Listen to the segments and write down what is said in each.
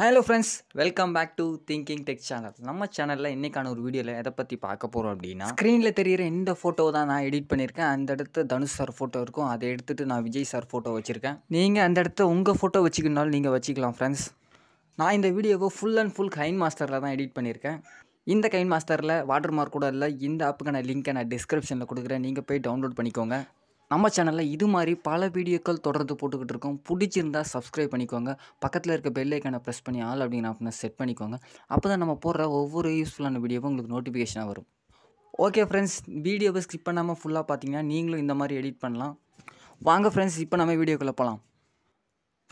hello friends welcome back to Thinking Tech channel நம்ம சேனலில் இன்றைக்கான ஒரு வீடியோவில் எதை பற்றி பார்க்க போகிறோம் அப்படின்னா ஸ்க்ரீனில் தெரிகிற இந்த ஃபோட்டோ தான் நான் எடிட் பண்ணியிருக்கேன் அந்த இடத்து தனுஷ் சார் ஃபோட்டோ இருக்கும் அதை எடுத்துகிட்டு நான் விஜய் சார் ஃபோட்டோ வச்சுருக்கேன் நீங்கள் அந்த இடத்த உங்கள் ஃபோட்டோ வச்சுக்கணுனாலும் நீங்கள் வச்சுக்கலாம் ஃப்ரெண்ட்ஸ் நான் இந்த வீடியோவை ஃபுல் அண்ட் ஃபுல் கைன் மாஸ்டரில் தான் எடிட் பண்ணியிருக்கேன் இந்த கைன் மாஸ்டரில் வாட்டர் மார்க் கூட இல்லை இந்த ஆப்புக்கான லிங்க்கை நான் டிஸ்கிரிப்ஷனில் கொடுக்குறேன் நீங்கள் போய் டவுன்லோட் பண்ணிக்கோங்க நம்ம சேனலில் இது மாதிரி பல வீடியோக்கள் தொடர்ந்து போட்டுக்கிட்டு இருக்கோம் பிடிச்சிருந்தால் சப்ஸ்கிரைப் பண்ணிக்கோங்க பக்கத்தில் இருக்க பெல்லைக்கான ப்ரெஸ் பண்ணி ஆள் அப்படிங்கிற ஆப்ஷனை செட் பண்ணிக்கோங்க அப்போ தான் நம்ம போடுற ஒவ்வொரு யூஸ்ஃபுல்லான வீடியோவும் உங்களுக்கு நோட்டிஃபிகேஷனாக வரும் ஓகே ஃப்ரெண்ட்ஸ் வீடியோவை ஸ்கிப் பண்ணாமல் ஃபுல்லாக பார்த்தீங்கன்னா நீங்களும் இந்த மாதிரி எடிட் பண்ணலாம் வாங்க ஃப்ரெண்ட்ஸ் இப்போ நம்ம வீடியோக்குள்ளே போகலாம்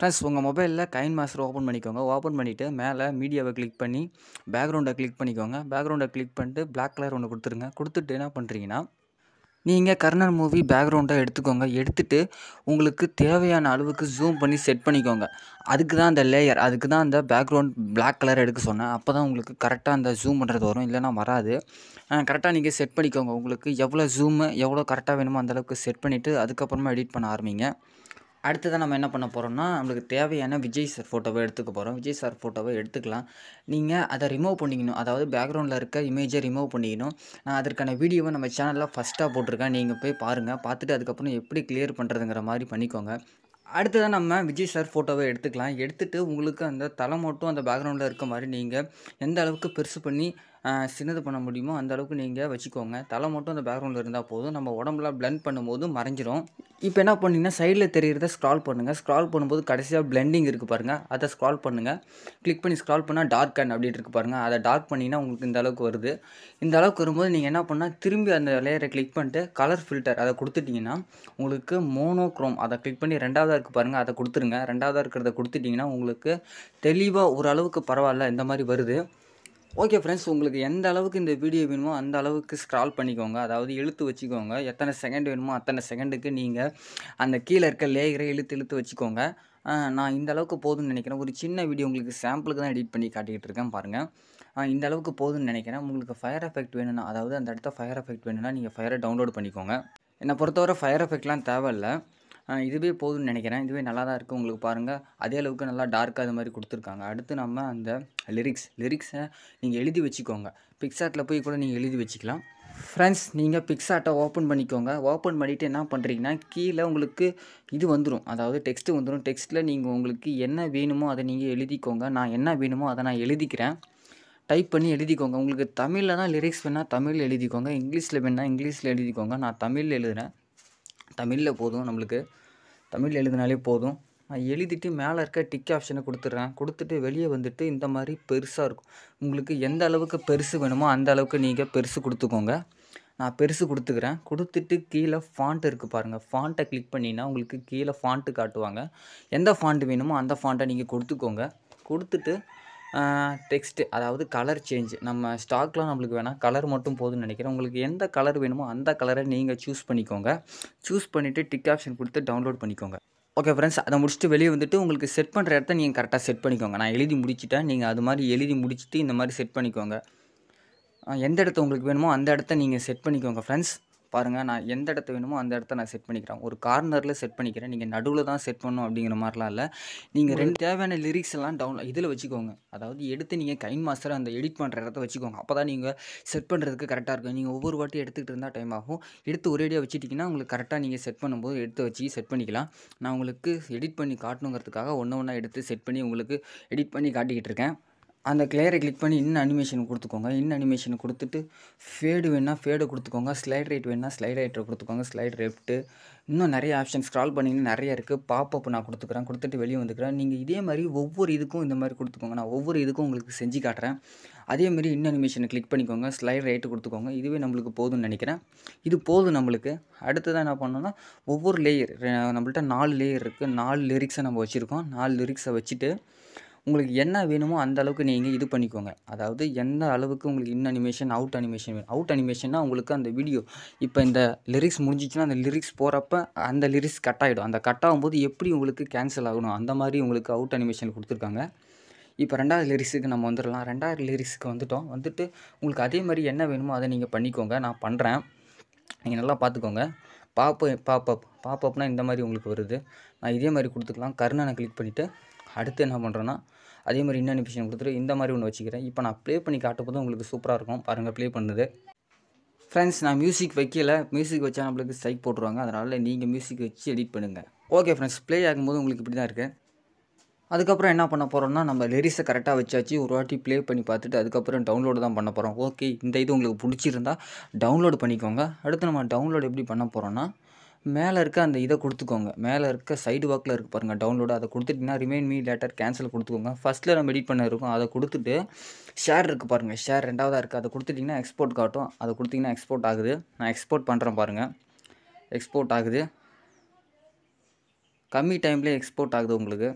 ஃப்ரெண்ட்ஸ் உங்கள் மொபைலில் கைன் மாஸ்டர் ஓப்பன் பண்ணிக்கோங்க ஓப்பன் பண்ணிவிட்டு மேலே மீடியாவை கிளிக் பண்ணி பேக்ரவுண்டை கிளிக் பண்ணிக்கோங்க பேக்ரவுண்டை கிளிக் பண்ணிட்டு பிளாக் கலர் ஒன்று கொடுத்துருங்க கொடுத்துட்டு என்ன பண்ணுறீங்கன்னா நீங்கள் கர்ணன் மூவி பேக்ரவுண்டாக எடுத்துக்கோங்க எடுத்துகிட்டு உங்களுக்கு தேவையான அளவுக்கு ஜூம் பண்ணி செட் பண்ணிக்கோங்க அதுக்கு தான் அந்த லேயர் அதுக்கு தான் அந்த பேக்ரவுண்ட் பிளாக் கலர் எடுக்க சொன்னேன் அப்போ தான் உங்களுக்கு கரெக்டாக அந்த ஜூம் பண்ணுறது வரும் இல்லைனா வராது கரெக்டாக நீங்கள் செட் பண்ணிக்கோங்க உங்களுக்கு எவ்வளோ ஜூமு எவ்வளோ கரெக்டாக வேணுமோ அந்தளவுக்கு செட் பண்ணிவிட்டு அதுக்கப்புறமா எடிட் பண்ண ஆரம்பிங்க அடுத்ததாக நம்ம என்ன பண்ண போகிறோம்னா நம்மளுக்கு தேவையான விஜய் சார் ஃபோட்டோவை எடுத்துக்க போகிறோம் விஜய் சார் ஃபோட்டோவை எடுத்துக்கலாம் நீங்கள் அதை ரிமூவ் பண்ணிக்கணும் அதாவது பேக்ரவுண்டில் இருக்க இமேஜை ரிமூவ் பண்ணிக்கணும் நான் அதற்கான வீடியோவை நம்ம சேனலில் ஃபஸ்ட்டாக போட்டிருக்கேன் நீங்கள் போய் பாருங்கள் பார்த்துட்டு அதுக்கப்புறம் எப்படி கிளியர் பண்ணுறதுங்கிற மாதிரி பண்ணிக்கோங்க அடுத்ததாக நம்ம விஜய் சார் ஃபோட்டோவை எடுத்துக்கலாம் எடுத்துகிட்டு உங்களுக்கு அந்த தலை மட்டும் அந்த பேக்ரவுண்டில் இருக்க மாதிரி நீங்கள் எந்த அளவுக்கு பெருசு பண்ணி சின்னது பண்ண முடியுமோ அந்தளவுக்கு நீங்கள் வச்சுக்கோங்க தலை மட்டும் அந்த பேக்ரவுண்டில் இருந்தால் போதும் நம்ம உடம்புலாம் பிளெண்ட் பண்ணும்போது மறைஞ்சிரும் இப்போ என்ன பண்ணிங்கன்னா சைடில் தெரியிறத ஸ்க்ரால் பண்ணுங்கள் ஸ்க்ரால் பண்ணும்போது கடைசியாக பிளெண்டிங் இருக்குது பாருங்கள் அதை ஸ்க்ரால் பண்ணுங்கள் கிளிக் பண்ணி ஸ்க்ரால் பண்ணால் டார்க் அண்ட் அப்படின்ட்டு இருக்குது பாருங்கள் அதை டார்க் பண்ணிங்கன்னா உங்களுக்கு இந்த அளவுக்கு வருது இந்த அளவுக்கு வரும்போது நீங்கள் என்ன பண்ணால் திரும்பி அந்த லேயரை கிளிக் பண்ணிட்டு கலர் ஃபில்டர் அதை கொடுத்துட்டிங்கன்னா உங்களுக்கு மோனோக்ரோம் அதை கிளிக் பண்ணி ரெண்டாவதாக இருக்குது பாருங்கள் அதை கொடுத்துருங்க ரெண்டாவதாக இருக்கிறத கொடுத்துட்டிங்கன்னா உங்களுக்கு தெளிவாக ஓரளவுக்கு பரவாயில்ல இந்த மாதிரி வருது ஓகே ஃப்ரெண்ட்ஸ் உங்களுக்கு எந்த அளவுக்கு இந்த வீடியோ வேணுமோ அந்த அளவுக்கு ஸ்க்ரால் பண்ணிக்கோங்க அதாவது இழுத்து வச்சுக்கோங்க எத்தனை செகண்ட் வேணுமோ அத்தனை செகண்டுக்கு நீங்கள் அந்த கீழே இருக்க லேயரை இழுத்து இழுத்து வச்சுக்கோங்க நான் இந்த அளவுக்கு போதும்னு நினைக்கிறேன் ஒரு சின்ன வீடியோ உங்களுக்கு சாம்பிளுக்கு தான் எடிட் பண்ணி காட்டிக்கிட்டு இருக்கேன் பாருங்கள் இந்த அளவுக்கு போதும்னு நினைக்கிறேன் உங்களுக்கு ஃபயர் எஃபெக்ட் வேணும்னா அதாவது அந்த இடத்த ஃபயர் எஃபெக்ட் வேணும்னா நீங்கள் ஃபயரை டவுன்லோட் பண்ணிக்கோங்க என்னை பொறுத்தவரை ஃபயர் எஃபெக்ட்லாம் தேவையில்லை இதுவே போதும்னு நினைக்கிறேன் இதுவே நல்லா தான் இருக்குது உங்களுக்கு பாருங்கள் அதே அளவுக்கு நல்லா டார்க்காக அது மாதிரி கொடுத்துருக்காங்க அடுத்து நம்ம அந்த லிரிக்ஸ் லிரிக்ஸை நீங்கள் எழுதி வச்சுக்கோங்க பிக்சாட்டில் போய் கூட நீங்கள் எழுதி வச்சுக்கலாம் ஃப்ரெண்ட்ஸ் நீங்கள் பிக்சாட்டை ஓப்பன் பண்ணிக்கோங்க ஓப்பன் பண்ணிவிட்டு என்ன பண்ணுறீங்கன்னா கீழே உங்களுக்கு இது வந்துடும் அதாவது டெக்ஸ்ட்டு வந்துடும் டெக்ஸ்ட்டில் நீங்கள் உங்களுக்கு என்ன வேணுமோ அதை நீங்கள் எழுதிக்கோங்க நான் என்ன வேணுமோ அதை நான் எழுதிக்கிறேன் டைப் பண்ணி எழுதிக்கோங்க உங்களுக்கு தமிழில் தான் லிரிக்ஸ் வேணால் தமிழ் எழுதிக்கோங்க இங்கிலீஷில் வேணால் இங்கிலீஷில் எழுதிக்கோங்க நான் தமிழில் எழுதுகிறேன் தமிழில் போதும் நம்மளுக்கு தமிழ் எழுதினாலே போதும் நான் எழுதிட்டு மேலே இருக்க டிக் ஆப்ஷனை கொடுத்துட்றேன் கொடுத்துட்டு வெளியே வந்துட்டு இந்த மாதிரி பெருசாக இருக்கும் உங்களுக்கு எந்த அளவுக்கு பெருசு வேணுமோ அந்த அளவுக்கு நீங்கள் பெருசு கொடுத்துக்கோங்க நான் பெருசு கொடுத்துக்கிறேன் கொடுத்துட்டு கீழே ஃபாண்ட் இருக்குது பாருங்கள் ஃபாண்ட்டை கிளிக் பண்ணினா உங்களுக்கு கீழே ஃபாண்ட்டு காட்டுவாங்க எந்த ஃபாண்ட் வேணுமோ அந்த ஃபாண்ட்டை நீங்கள் கொடுத்துக்கோங்க கொடுத்துட்டு டெக்ஸ்ட்டு அதாவது கலர் சேஞ்ச் நம்ம ஸ்டாக்லாம் நம்மளுக்கு வேணால் கலர் மட்டும் போதும்னு நினைக்கிறேன் உங்களுக்கு எந்த கலர் வேணுமோ அந்த கலரை நீங்கள் சூஸ் பண்ணிக்கோங்க சூஸ் பண்ணிவிட்டு டிக் ஆப்ஷன் கொடுத்து டவுன்லோட் பண்ணிக்கோங்க ஓகே ஃப்ரெண்ட்ஸ் அதை முடிச்சுட்டு வெளியே வந்துட்டு உங்களுக்கு செட் பண்ணுற இடத்த நீங்கள் கரெக்டாக செட் பண்ணிக்கோங்க நான் எழுதி முடிச்சுட்டேன் நீங்கள் அது மாதிரி எழுதி முடிச்சுட்டு இந்த மாதிரி செட் பண்ணிக்கோங்க எந்த இடத்த உங்களுக்கு வேணுமோ அந்த இடத்த நீங்கள் செட் பண்ணிக்கோங்க ஃப்ரெண்ட்ஸ் பாருங்கள் நான் எந்த இடத்த வேணுமோ அந்த இடத்த நான் செட் பண்ணிக்கிறேன் ஒரு கார்னரில் செட் பண்ணிக்கிறேன் நீங்கள் நடுவில் தான் செட் பண்ணணும் அப்படிங்கிற மாதிரிலாம் இல்லை நீங்கள் ரெண்டு தேவையான லிரிக்ஸ் எல்லாம் டவுன் இதில் வச்சுக்கோங்க அதாவது எடுத்து நீங்கள் கைன் மாஸ்டர் அந்த எடிட் பண்ணுற இடத்த வச்சுக்கோங்க அப்போ தான் நீங்கள் செட் பண்ணுறதுக்கு கரெக்டாக இருக்கும் நீங்கள் ஒவ்வொரு வாட்டி எடுத்துக்கிட்டு இருந்தால் டைம் ஆகும் எடுத்து ஒரேடியாக வச்சுட்டிங்கன்னா உங்களுக்கு கரெக்டாக நீங்கள் செட் பண்ணும்போது எடுத்து வச்சு செட் பண்ணிக்கலாம் நான் உங்களுக்கு எடிட் பண்ணி காட்டணுங்கிறதுக்காக ஒன்று ஒன்றா எடுத்து செட் பண்ணி உங்களுக்கு எடிட் பண்ணி காட்டிக்கிட்டு இருக்கேன் அந்த கிளியரை கிளிக் பண்ணி இன் அனிமேஷன் கொடுத்துக்கோங்க இன் அனிமேஷன் கொடுத்துட்டு ஃபேடு வேணால் ஃபேடு கொடுத்துக்கோங்க ஸ்லைட் ரேட் வேணால் ஸ்லைட் ரைட்டை கொடுத்துக்கோங்க ஸ்லைட் ரேப்ட்டு இன்னும் நிறைய ஆப்ஷன் ஸ்க்ரால் பண்ணிங்கன்னா நிறைய இருக்குது பாப்பப் நான் கொடுத்துக்குறேன் கொடுத்துட்டு வெளியே வந்துக்கிறேன் நீங்கள் இதே மாதிரி ஒவ்வொரு இதுக்கும் இந்த மாதிரி கொடுத்துக்கோங்க நான் ஒவ்வொரு இதுக்கும் உங்களுக்கு செஞ்சு காட்டுறேன் அதேமாதிரி இன் அனிமேஷனை கிளிக் பண்ணிக்கோங்க ஸ்லைட் ரேட்டு கொடுத்துக்கோங்க இதுவே நம்மளுக்கு போதும்னு நினைக்கிறேன் இது போதும் நம்மளுக்கு அடுத்ததாக என்ன பண்ணோன்னா ஒவ்வொரு லேயர் நம்மள்ட்ட நாலு லேயர் இருக்குது நாலு லிரிக்ஸை நம்ம வச்சுருக்கோம் நாலு லிரிக்ஸை வச்சுட்டு உங்களுக்கு என்ன வேணுமோ அந்த அளவுக்கு நீங்கள் இது பண்ணிக்கோங்க அதாவது எந்த அளவுக்கு உங்களுக்கு இன் அனிமேஷன் அவுட் அனிமேஷன் வேணும் அவுட் அனிமேஷன்னா உங்களுக்கு அந்த வீடியோ இப்போ இந்த லிரிக்ஸ் முடிஞ்சிச்சுன்னா அந்த லிரிக்ஸ் போகிறப்ப அந்த லிரிக்ஸ் கட் ஆகிடும் அந்த கட் ஆகும்போது எப்படி உங்களுக்கு கேன்சல் ஆகணும் அந்த மாதிரி உங்களுக்கு அவுட் அனிமேஷன் கொடுத்துருக்காங்க இப்போ ரெண்டாவது லிரிக்ஸுக்கு நம்ம வந்துடலாம் ரெண்டாவது லிரிக்ஸுக்கு வந்துட்டோம் வந்துட்டு உங்களுக்கு அதே மாதிரி என்ன வேணுமோ அதை நீங்கள் பண்ணிக்கோங்க நான் பண்ணுறேன் நீங்கள் நல்லா பார்த்துக்கோங்க பாப்பு பாப்பப் பாப்பப்னால் இந்த மாதிரி உங்களுக்கு வருது நான் இதே மாதிரி கொடுத்துக்கலாம் கருணை கிளிக் பண்ணிவிட்டு அடுத்து என்ன பண்ணுறேன்னா அதே மாதிரி இன்னும் கொடுத்துட்டு இந்த மாதிரி ஒன்று வச்சுக்கிறேன் இப்போ நான் ப்ளே பண்ணி காட்டும்போது உங்களுக்கு சூப்பராக இருக்கும் பாருங்கள் ப்ளே பண்ணுது ஃப்ரெண்ட்ஸ் நான் மியூசிக் வைக்கல மியூசிக் வச்சா நம்மளுக்கு ஸ்ட்ரைக் போட்டுருவாங்க அதனால் நீங்கள் மியூசிக் வச்சு எடிட் பண்ணுங்கள் ஓகே ஃப்ரெண்ட்ஸ் ப்ளே ஆகும்போது உங்களுக்கு இப்படி தான் இருக்குது அதுக்கப்புறம் என்ன பண்ண போகிறோம்னா நம்ம லிரிக்ஸை கரெக்டாக வச்சாச்சு ஒரு வாட்டி ப்ளே பண்ணி பார்த்துட்டு அதுக்கப்புறம் டவுன்லோடு தான் பண்ண போகிறோம் ஓகே இந்த இது உங்களுக்கு பிடிச்சிருந்தா டவுன்லோடு பண்ணிக்கோங்க அடுத்து நம்ம டவுன்லோடு எப்படி பண்ண போகிறோம்னா மேலே இருக்க அந்த இதை கொடுத்துக்கோங்க மேலே இருக்க சைடு வாக்கில் இருக்குது பாருங்கள் டவுன்லோடு அதை கொடுத்துட்டிங்கன்னா ரிமைன் மீ லேட்டர் கேன்சல் கொடுத்துக்கோங்க ஃபஸ்ட்டில் நம்ம எடிட் பண்ண இருக்கும் அதை கொடுத்துட்டு ஷேர் இருக்குது பாருங்கள் ஷேர் ரெண்டாவதாக இருக்குது அதை கொடுத்துட்டிங்கன்னா எக்ஸ்போர்ட் காட்டும் அதை கொடுத்திங்கன்னா எக்ஸ்போர்ட் ஆகுது நான் எக்ஸ்போர்ட் பண்ணுறேன் பாருங்கள் எக்ஸ்போர்ட் ஆகுது கம்மி டைம்லேயே எக்ஸ்போர்ட் ஆகுது உங்களுக்கு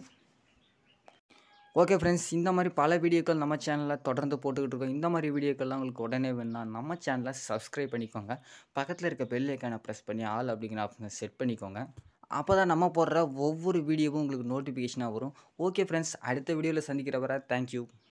ஓகே ஃப்ரெண்ட்ஸ் இந்த மாதிரி பல வீடியோக்கள் நம்ம சேனலில் தொடர்ந்து போட்டுக்கிட்டு இருக்கோம் இந்த மாதிரி வீடியோக்கள்லாம் உங்களுக்கு உடனே வேணும்னா நம்ம சேனலை சப்ஸ்கிரைப் பண்ணிக்கோங்க பக்கத்தில் இருக்க பெல் ஐக்கானை ப்ரெஸ் பண்ணி ஆள் அப்படிங்கிற ஆப்ஷனை செட் பண்ணிக்கோங்க அப்போ தான் நம்ம போடுற ஒவ்வொரு வீடியோவும் உங்களுக்கு நோட்டிஃபிகேஷனாக வரும் ஓகே ஃப்ரெண்ட்ஸ் அடுத்த வீடியோவில் சந்திக்கிற வர தேங்க்யூ